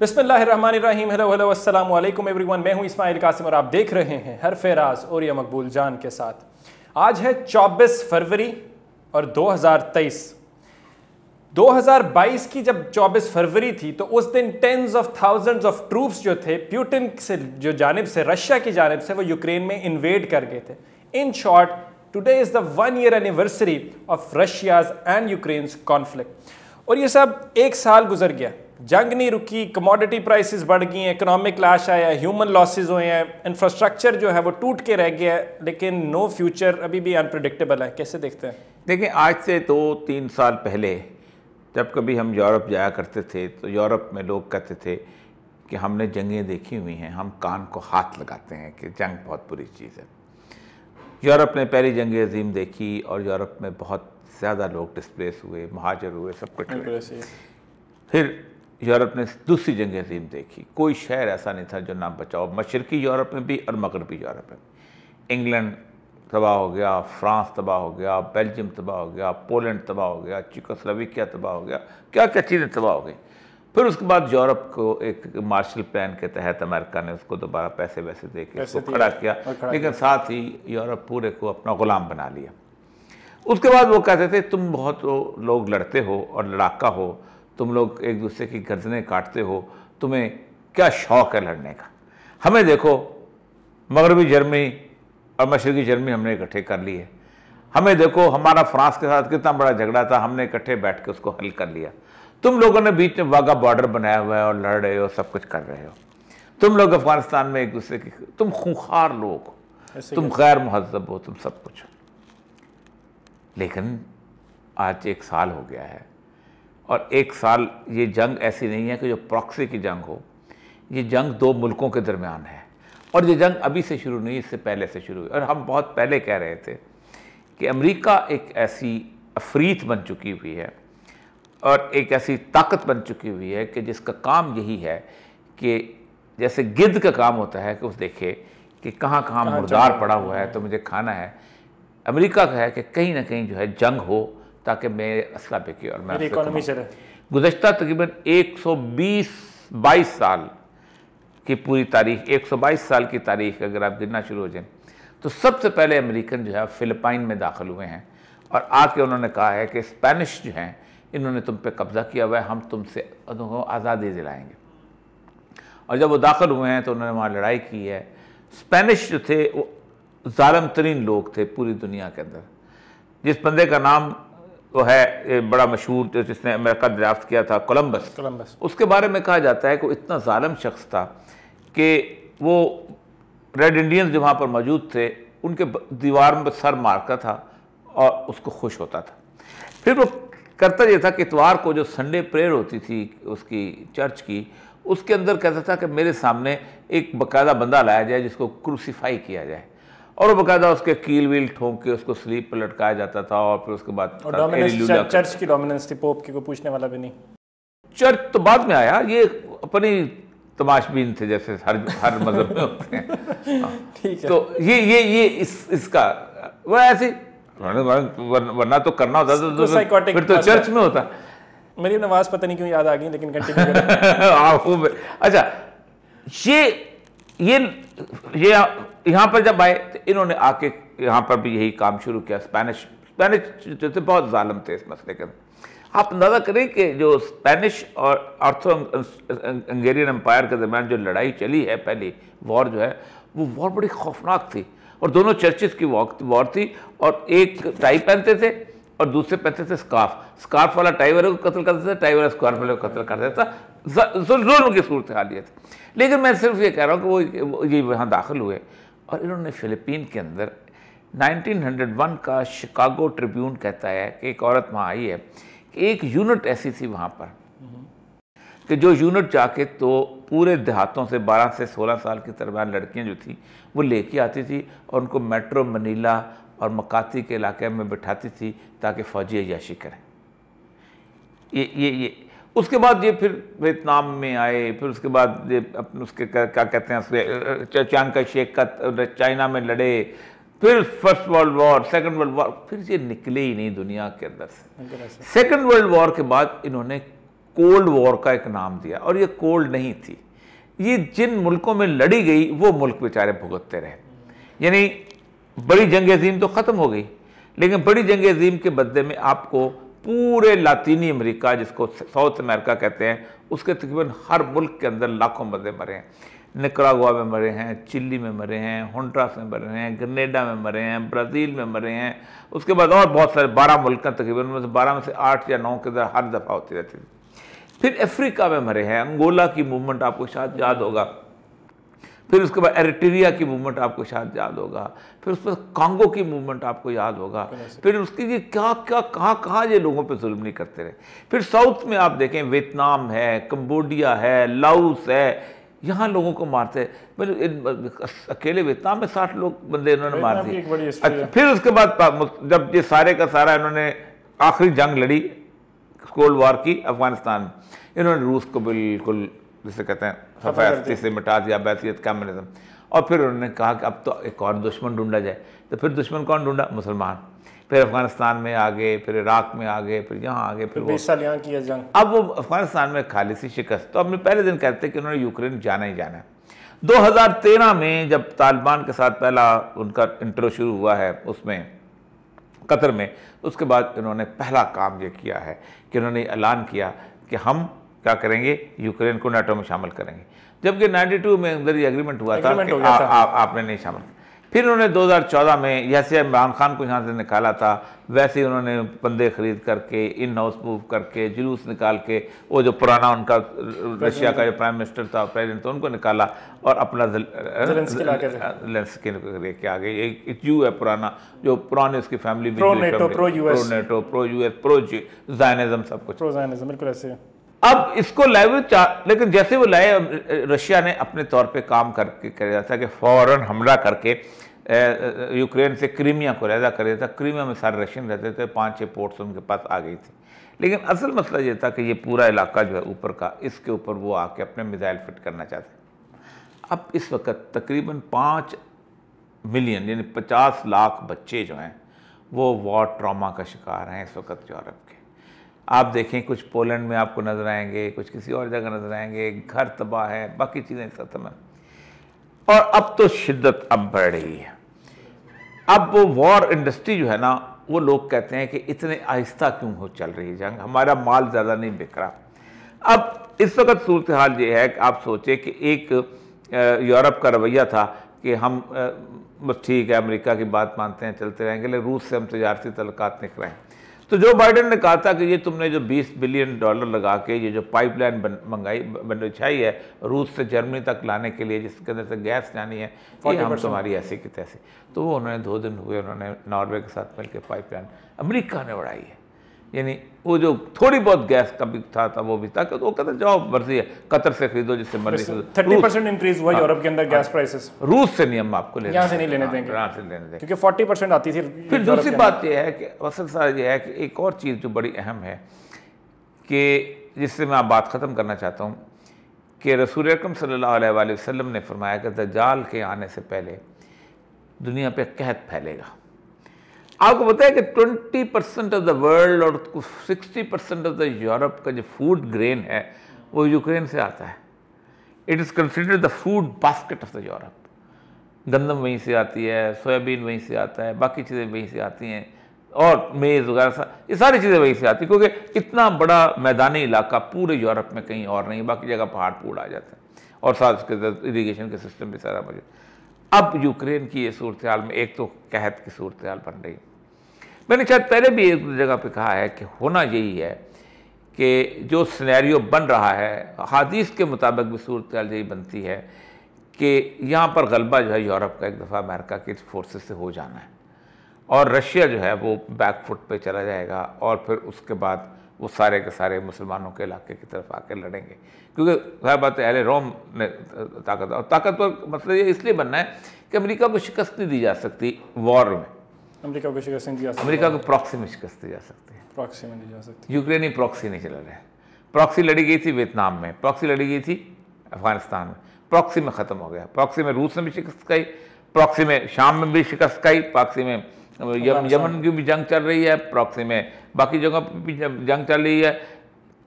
बिस्मिल्लाहिर्रहमानिर्रहीम hello hello अस्सलाम वालेकुम एवरीवन मैं हूं इस्माइल कासिम और आप देख रहे हैं हर फेराज और या मकबूल जान के साथ आज है 24 फरवरी और 2023 2022 की जब 24 फरवरी थी तो उस दिन tens of thousands of troops जो थे प्यूटिन से जो जानब से रशिया की जानब से वो यूक्रेन में इन्वेड कर गए थे in short today is the one year anniversary of Russia's and Ukraine conflict और ये सब एक साल गुजर गया जंग नहीं रुकी कमोडिटी प्राइसेस बढ़ गई हैं इकोनॉमिक लाश आया ह्यूमन लॉसेस हुए हैं इंफ्रास्ट्रक्चर जो है वो टूट के रह गया है लेकिन नो फ्यूचर अभी भी अनप्रडिक्टेबल है कैसे देखते हैं देखिए आज से दो तो तीन साल पहले जब कभी हम यूरोप जाया करते थे तो यूरोप में लोग कहते थे कि हमने जंगें देखी हुई हैं हम कान को हाथ लगाते हैं कि जंग बहुत बुरी चीज़ है यूरोप ने पहली जंग अजीम देखी और यूरोप में बहुत ज़्यादा लोग डिस्प्लेस हुए महाजर हुए सब कुछ फिर यूरोप ने दूसरी जंग अजीम देखी कोई शहर ऐसा नहीं था जो ना बचाओ मशरकी यूरोप में भी और मगरबी यूरोप में इंग्लैंड तबाह हो गया फ्रांस तबाह हो गया बेल्जियम तबाह हो गया पोलैंड तबाह हो गया चिकोस्लोविकिया तबाह हो गया क्या क्या चीज़ें तबाह हो गई फिर उसके बाद यूरोप को एक मार्शल प्लान के तहत अमेरिका ने उसको दोबारा पैसे वैसे दे के उसको खड़ा किया लेकिन साथ ही यूरोप पूरे को अपना गुलाम बना लिया उसके बाद वो कहते थे तुम बहुत लोग लड़ते हो और लड़ाका हो तुम लोग एक दूसरे की गर्दनें काटते हो तुम्हें क्या शौक है लड़ने का हमें देखो मगरबी जर्मनी और मशरक़ी जर्मनी हमने इकट्ठे कर ली है हमें देखो हमारा फ्रांस के साथ कितना बड़ा झगड़ा था हमने इकट्ठे बैठ के उसको हल कर लिया तुम लोगों ने बीच में वाघा बॉर्डर बनाया हुआ है और लड़ रहे हो सब कुछ कर रहे हो तुम लोग अफगानिस्तान में एक दूसरे की तुम खूंखार लोग हो तुम गैर महजब हो तुम सब कुछ हो लेकिन आज एक साल हो गया है और एक साल ये जंग ऐसी नहीं है कि जो प्रॉक्सी की जंग हो ये जंग दो मुल्कों के दरमियान है और ये जंग अभी से शुरू नहीं इससे पहले से शुरू हुई और हम बहुत पहले कह रहे थे कि अमेरिका एक ऐसी अफरीत बन चुकी हुई है और एक ऐसी ताकत बन चुकी हुई है कि जिसका काम यही है कि जैसे गिद्ध का काम होता है कि उस देखे कि कहाँ कहाँ मुर्दार पड़ा हुआ है तो मुझे खाना है अमेरिका का है कि कहीं ना कहीं जो है जंग हो ताकि मैं असला पे की और मैं इकोनॉमी से गुजशत तकरीबन 120 22 साल की पूरी तारीख 122 साल की तारीख अगर आप गिनना शुरू हो जाए तो सबसे पहले अमेरिकन जो है फ़िलिपाइन में दाखिल हुए हैं और आके उन्होंने कहा है कि स्पेनिश जो हैं इन्होंने तुम पे कब्ज़ा किया हुआ है हम तुमसे आज़ादी दिलाएंगे और जब वो दाखिल हुए हैं तो उन्होंने वहाँ लड़ाई की है स्पेनिश जो थे वो ालम तरीन लोग थे पूरी दुनिया के अंदर जिस बंदे का नाम तो है बड़ा मशहूर जो जिसने अमेरिका दरियाफ्त किया था कोलम्बस कोलम्बस उसके बारे में कहा जाता है कि वो इतना ालम शख्स था कि वो रेड इंडियंस जो वहाँ पर मौजूद थे उनके दीवार में सर मारता था और उसको खुश होता था फिर वो करता यह था कि इतवार को जो संडे प्रेयर होती थी उसकी चर्च की उसके अंदर कहता था कि मेरे सामने एक बाकायदा बंदा लाया जाए जिसको क्रूसीफाई किया जाए और वो बकायदा उसके कील वील ठोंक के उसको स्लीप पर लटकाया जाता था और फिर उसके बाद चर्च, की डोमिनेंस थी पोप की को पूछने वाला भी नहीं चर्च तो बाद में आया ये अपनी तमाशबीन थे जैसे हर हर मजहब में होते हैं हाँ। ठीक है तो ये ये ये इस इसका वो ऐसी वरना तो करना होता तो, तो फिर तो चर्च में होता मेरी नवाज पता नहीं क्यों याद आ गई लेकिन कंटिन्यू अच्छा ये ये ये यहाँ पर जब आए तो इन्होंने आके यहाँ पर भी यही काम शुरू किया स्पेनिश स्पेनिश जो थे बहुत जालम थे इस मसले के आप अंदाजा करें कि जो स्पेनिश और अर्थो अं- अं- अंगेरियन एम्पायर के दरमियान जो लड़ाई चली है पहली वॉर जो है वो वॉर बड़ी खौफनाक थी और दोनों चर्चेस की वॉर थी और एक टाई पहनते थे और दूसरे पहनते थे स्कार्फ स्कार्फ वाला टाई वाले को कत्ल देता था टाई वाला स्कार्फ वाले को कत्ल कर देता था जुल्म की सूरत हाल ये थी लेकिन मैं सिर्फ ये कह रहा हूँ कि वो ये वहाँ दाखिल हुए और इन्होंने फ़िलिपीन के अंदर 1901 का शिकागो ट्रिब्यून कहता है कि एक औरत वहाँ आई है कि एक यूनिट ऐसी थी वहाँ पर कि जो यूनिट जाके तो पूरे देहातों से 12 से 16 साल की दरमियान लड़कियाँ जो थी वो लेके आती थी और उनको मेट्रो मनीला और मकाती के इलाके में बिठाती थी ताकि फ़ौजी अयाशी करें ये ये ये उसके बाद ये फिर वियतनाम में आए फिर उसके बाद ये अपने उसके क्या कहते हैं चांग का शेख का चाइना में लड़े फिर first world war second world war फिर ये निकले ही नहीं दुनिया के अंदर से सेकंड वर्ल्ड वॉर के बाद इन्होंने कोल्ड वॉर का एक नाम दिया और ये कोल्ड नहीं थी ये जिन मुल्कों में लड़ी गई वो मुल्क बेचारे भुगतते रहे यानी बड़ी जंग अजीम तो ख़त्म हो गई लेकिन बड़ी जंग अजीम के बदले में आपको पूरे लातीनी अमेरिका जिसको साउथ अमेरिका कहते हैं उसके तकरीबन हर मुल्क के अंदर लाखों बंदे मरे हैं निकरागुआ में मरे हैं चिल्ली में मरे हैं होंड्रास में मरे हैं ग्रनेडा में मरे हैं ब्राज़ील में मरे हैं उसके बाद और बहुत सारे बारह मुल्क तकरीबन उनमें से बारह में से आठ या नौ के अंदर हर दफ़ा होती रहती थी फिर अफ्रीका में मरे हैं अंगोला की मूवमेंट आपको शायद याद होगा फिर उसके बाद एरिटेरिया की मूवमेंट आपको शायद याद होगा फिर उसके बाद कांगो की मूवमेंट आपको याद होगा फिर उसके लिए क्या क्या कहाँ कहाँ ये लोगों पे जुल्म नहीं करते रहे फिर साउथ में आप देखें वियतनाम है कम्बोडिया है लाउस है यहाँ लोगों को मारते मतलब अकेले वियतनाम में साठ लोग बंदे इन्होंने मार दिए अच्छा, फिर उसके बाद जब ये सारे का सारा इन्होंने आखिरी जंग लड़ी कोल्ड वॉर की अफगानिस्तान में इन्होंने रूस को बिल्कुल जिसे कहते हैं सफाती से मिटा दिया बैसीत कम्युनिज्म और फिर उन्होंने कहा कि अब तो एक और दुश्मन ढूंढा जाए तो फिर दुश्मन कौन ढूंढा मुसलमान फिर अफगानिस्तान में आ गए फिर इराक में आ गए फिर यहाँ आ गए फिर बीस साल यहाँ किया जंग अब वो अफगानिस्तान में खाली सी शिकस्त तो अपने पहले दिन कहते कि उन्होंने यूक्रेन जाना ही जाना है 2013 में जब तालिबान के साथ पहला उनका इंटरव्यू शुरू हुआ है उसमें कतर में उसके बाद इन्होंने पहला काम ये किया है कि उन्होंने ऐलान किया कि हम क्या करेंगे यूक्रेन को नाटो में शामिल करेंगे जबकि 92 में अंदर ये एग्रीमेंट हुआ एग्रीमेंट था, आ, आ, आ, आपने नहीं शामिल फिर उन्होंने 2014 में जैसे इमरान खान को यहाँ से निकाला था वैसे ही उन्होंने बंदे खरीद करके इन हाउस मूव करके जुलूस निकाल के वो जो पुराना उनका रशिया का जो प्राइम मिनिस्टर था प्रेसिडेंट था उनको निकाला और अपना लेंसकी लेके आ गए एक यू है पुराना जो पुराने उसकी family pro NATO pro US pro US pro Zionism सब कुछ प्रो जायनिज्म बिल्कुल ऐसे अब इसको लाइव लेकिन जैसे वो लाए रशिया ने अपने तौर पे काम करके कर दिया था कि फ़ौरन हमला करके यूक्रेन से क्रीमिया को लहदा कर दिया था क्रीमिया में सारे रशियन रहते थे पांच छः पोर्ट्स उनके पास आ गई थी लेकिन असल मसला ये था कि ये पूरा इलाका जो है ऊपर का इसके ऊपर वो आके अपने मिज़ाइल फिट करना चाहते अब इस वक्त तकरीबन पाँच मिलियन यानी पचास लाख बच्चे जो हैं वो वॉर ट्रामा का शिकार हैं इस वक्त यूरोप के आप देखें कुछ पोलैंड में आपको नज़र आएंगे कुछ किसी और जगह नज़र आएंगे घर तबाह है बाकी चीज़ें खत्म है और अब तो शिद्दत अब बढ़ रही है अब वो वॉर इंडस्ट्री जो है ना वो लोग कहते हैं कि इतने आहिस्ता क्यों हो चल रही है जंग हमारा माल ज़्यादा नहीं बिक रहा अब इस वक्त सूरत हाल ये है कि आप सोचें कि एक यूरोप का रवैया था कि हम बस ठीक है अमेरिका की बात मानते हैं चलते रहेंगे लेकिन रूस से हम तजारती तलक़ात निकल रहे हैं तो जो बाइडन ने कहा था कि ये तुमने जो 20 बिलियन डॉलर लगा के ये जो पाइपलाइन बन मंगाई बन बिछाई है रूस से जर्मनी तक लाने के लिए जिसके अंदर से गैस लानी है ये हम तुम्हारी ऐसी की तैसी तो वो उन्होंने दो दिन हुए उन्होंने नॉर्वे के साथ मिलकर पाइपलाइन अमरीका ने बढ़ाई है यानी वो जो थोड़ी बहुत गैस का भी था, था वो भी था तो कहते जाओ मर्जी है कतर से खरीदो जिससे मर्जी खरीदो थर्टी परसेंट इंक्रीज हुआ हाँ। यूरोप के अंदर गैस हाँ। प्राइसेस रूस से नहीं हम आपको लेने से नहीं लेने देंगे हाँ, यहाँ से लेने देंगे क्योंकि फोर्टी परसेंट आती थी फिर दूसरी बात यह है कि असल सर यह है कि एक और चीज़ जो बड़ी अहम है कि जिससे मैं आप बात ख़त्म करना चाहता हूँ कि रसूल अकरम सल्ला वसलम ने फरमाया कि दजाल के आने से पहले दुनिया पर कहत फैलेगा आपको पता है कि 20 परसेंट ऑफ द वर्ल्ड और 60 परसेंट ऑफ द यूरोप का जो फूड ग्रेन है वो यूक्रेन से आता है it is considered the food basket of the Europe गंदम वहीं से आती है सोयाबीन वहीं से आता है बाकी चीज़ें वहीं से आती हैं और मेज़ वगैरह ये सारी चीज़ें वहीं से आती हैं क्योंकि इतना बड़ा मैदानी इलाका पूरे यूरोप में कहीं और नहीं बाकी जगह पहाड़ पूड़ आ जाते हैं और साथ उसके इरीगेशन के सिस्टम भी सारा मौजूद अब यूक्रेन की ये सूरत हाल में एक तो कहत की सूरत हाल बन रही है मैंने शायद पहले भी एक जगह पे कहा है कि होना यही है कि जो सिनेरियो बन रहा है हादीस के मुताबिक भी सूरत यही बनती है कि यहाँ पर गलबा जो है यूरोप का एक दफ़ा अमेरिका के फोर्सेस से हो जाना है और रशिया जो है वो बैक फुट पे चला जाएगा और फिर उसके बाद वो सारे के सारे मुसलमानों के इलाके की तरफ आकर लड़ेंगे क्योंकि वह बात तो अहले रोम ने ताकत और ताकतवर मतलब ये इसलिए बनना है कि अमेरिका को शिकस्त नहीं दी जा सकती वॉर में अमेरिका को शिकस्त नहीं दिया अमेरिका को प्रॉक्सी में शिकस्त जा सकती है प्रॉक्सी में दी जा सकती यूक्रेन ही प्रॉक्सी नहीं चला रहे प्रॉक्सी लड़ी गई थी वियतनाम में प्रॉक्सी लड़ी गई थी अफगानिस्तान में प्रॉक्सी में ख़त्म हो गया प्रॉक्सी में रूस ने भी शिकस्त खाई प्रॉक्सी में शाम में भी शिकस्त खाई प्रॉक्सी में यमन की भी जंग चल रही है प्रॉक्सी में बाकी जगह जंग चल रही है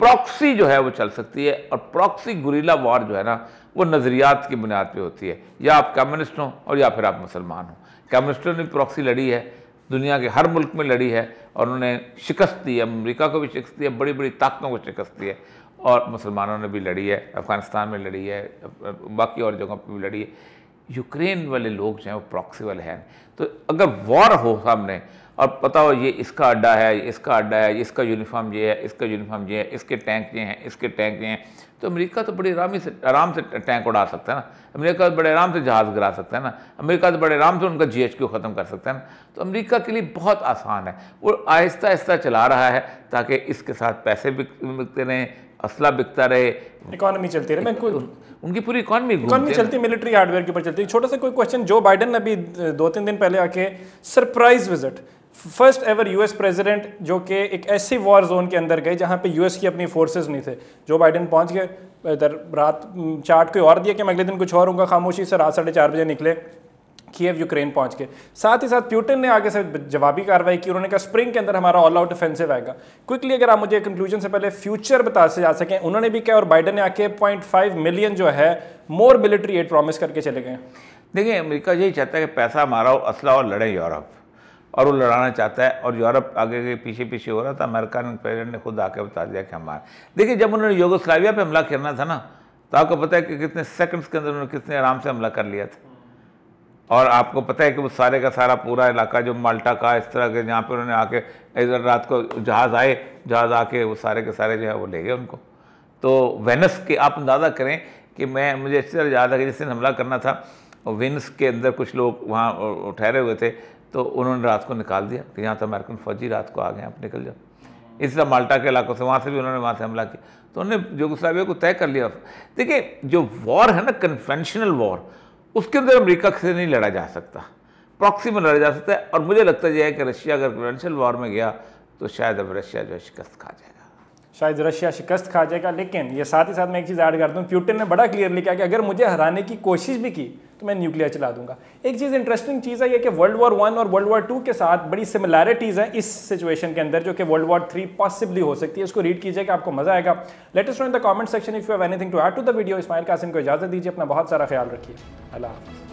प्रॉक्सी जो है वो चल सकती है और प्रॉक्सी गुरीला वॉर जो है ना वो नज़रियात की बुनियाद पे होती है या आप कम्युनिस्ट हों और या फिर आप मुसलमान हों कम्युनिस्टों ने प्रॉक्सी लड़ी है दुनिया के हर मुल्क में लड़ी है और उन्होंने शिकस्त दी है अमरीका को भी शिकस्त दी है बड़ी बड़ी ताकतों को शिकस्त दी है और मुसलमानों ने भी लड़ी है अफ़गानिस्तान में लड़ी है बाकी और जगहों पर भी लड़ी है यूक्रेन वाले लोग जो हैं वो प्रॉक्सी वाले हैं तो अगर वॉर हो सामने और पता हो ये इसका अड्डा है इसका अड्डा है इसका यूनिफॉर्म ये है इसका यूनिफॉर्म ये है इसके टैंक ये हैं इसके टैंक ये हैं तो अमेरिका तो बड़े आराम से आराम से टैंक उड़ा सकता है ना अमेरिका तो बड़े आराम से जहाज़ गिरा सकता है ना अमेरिका तो बड़े आराम से उनका जी एच क्यू ख़त्म कर सकता है ना तो अमेरिका के लिए बहुत आसान है वो आहिस्ता आहिस्ता चला रहा है ताकि इसके साथ पैसे भी मिलते रहें असला बिकता रहे इकोनॉमी चलती रहे उनकी पूरी इकॉनमी इकॉनमी चलती मिलिट्री हार्डवेयर के ऊपर चलती है छोटा सा कोई क्वेश्चन जो बाइडन अभी दो तीन दिन पहले आके surprise visit first ever US president जो कि एक ऐसी वॉर जोन के अंदर गए जहां पे यूएस की अपनी फोर्सेस नहीं थे जो बाइडन पहुंच गए इधर रात चार्ट कोई और दिया कि मैं अगले दिन कुछ और होगा खामोशी से रात साढ़े चार बजे निकले कीव यूक्रेन पहुंच के साथ ही साथ प्यूटन ने आगे से जवाबी कार्रवाई की उन्होंने कहा स्प्रिंग के अंदर हमारा ऑल आउट डिफेंसिव आएगा क्विकली अगर आप मुझे कंक्लूजन से पहले फ्यूचर बता से जा सकें उन्होंने भी क्या और बाइडन ने आके पॉइंट मिलियन जो है मोर मिलिट्री एड प्रॉमिस करके चले गए देखिए अमेरिका यही चाहता है कि पैसा मारा असला और लड़े यूरोप और वो लड़ाना चाहता है और यूरोप आगे के पीछे पीछे हो रहा था अमेरिकन प्रेसिडेंट ने खुद आके बता दिया कि हमारे देखिए जब उन्होंने योगोस्लाविया पे हमला करना था ना तो आपको पता है कि कितने सेकंड्स के अंदर उन्होंने कितने आराम से हमला कर लिया था और आपको पता है कि वो सारे का सारा पूरा इलाका जो माल्टा का इस तरह के जहाँ पर उन्होंने आके इधर रात को जहाज़ आए जहाज़ आके वो सारे के सारे जो है वो ले गए उनको तो वेनस के आप अंदाज़ा करें कि मैं मुझे इस तरह याद है कि जिस दिन हमला करना था वेनस के अंदर कुछ लोग वहाँ ठहरे हुए थे तो उन्होंने रात को निकाल दिया कि यहाँ तो अमेरिकन फ़ौजी रात को आ गए आप निकल जाओ इस तरह माल्टा के इलाकों से वहाँ से भी उन्होंने वहाँ से हमला किया तो उन्होंने जोगोस्लाविया को तय कर लिया देखिए जो वॉर है ना कन्वेंशनल वॉर उसके अंदर अमेरिका से नहीं लड़ा जा सकता प्रॉक्सी में लड़ा जा सकता है और मुझे लगता यह है कि रशिया अगर कन्वेंशनल वॉर में गया तो शायद अब रशिया जो है शिकस्त खा जाएगा शायद रशिया शिकस्त खा जाएगा लेकिन ये साथ ही साथ मैं एक चीज़ ऐड कर दूँ प्यूटिन ने बड़ा क्लियरली कहा कि अगर मुझे हराने की कोशिश भी की तो मैं न्यूक्लियर चला दूंगा एक चीज़ इंटरेस्टिंग चीज़ है ये कि वर्ल्ड वॉर वन और वर्ल्ड वॉर टू के साथ बड़ी सिमिलैरिटीज़ हैं इस सिचुएशन के अंदर जो कि वर्ल्ड वॉर थ्री पॉसिबली हो सकती है इसको रीड कीजिएगा आपको मजा आएगा latest in the comment section if you have anything to add to the video Ismail Qasim को इजाजत दीजिए अपना बहुत सारा ख्याल रखिए अल्लाह हाफ़